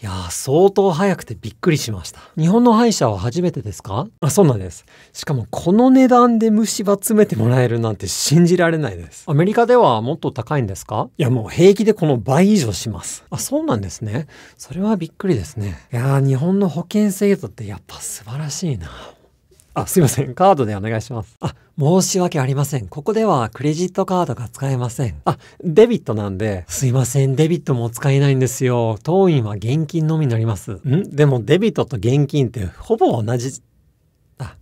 いやー、相当早くてびっくりしました。日本の歯医者は初めてですかあ、そうなんです。しかもこの値段で虫歯詰めてもらえるなんて信じられないです。アメリカではもっと高いんですかいや、もう平気でこの倍以上します。あ、そうなんですね。それはびっくりですね。いやー、日本の保険制度ってやっぱ素晴らしいな。あ、すいません。カードでお願いします。あ、申し訳ありません。ここではクレジットカードが使えません。あ、デビットなんで。すいません。デビットも使えないんですよ。当院は現金のみになります。んでもデビットと現金ってほぼ同じ。あ、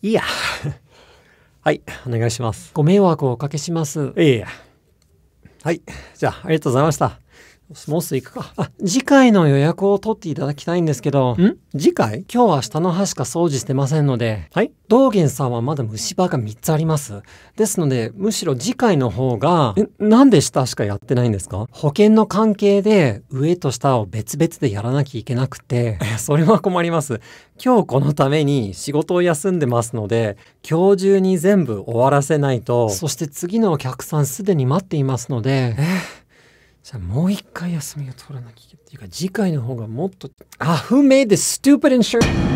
いいや。はい、お願いします。ご迷惑をおかけします。いえいえ。はい、じゃあ、ありがとうございました。もうすぐ行くか。あ、次回の予約を取っていただきたいんですけど。ん次回今日は下の歯しか掃除してませんので。はい道元さんはまだ虫歯が3つあります。ですので、むしろ次回の方が、え、なんで下しかやってないんですか保険の関係で上と下を別々でやらなきゃいけなくて、それは困ります。今日このために仕事を休んでますので、今日中に全部終わらせないと、そして次のお客さんすでに待っていますので、えーもう一回休みを取らなきゃいけない。っていうか次回の方がもっと、あ、Who made this stupid insurance?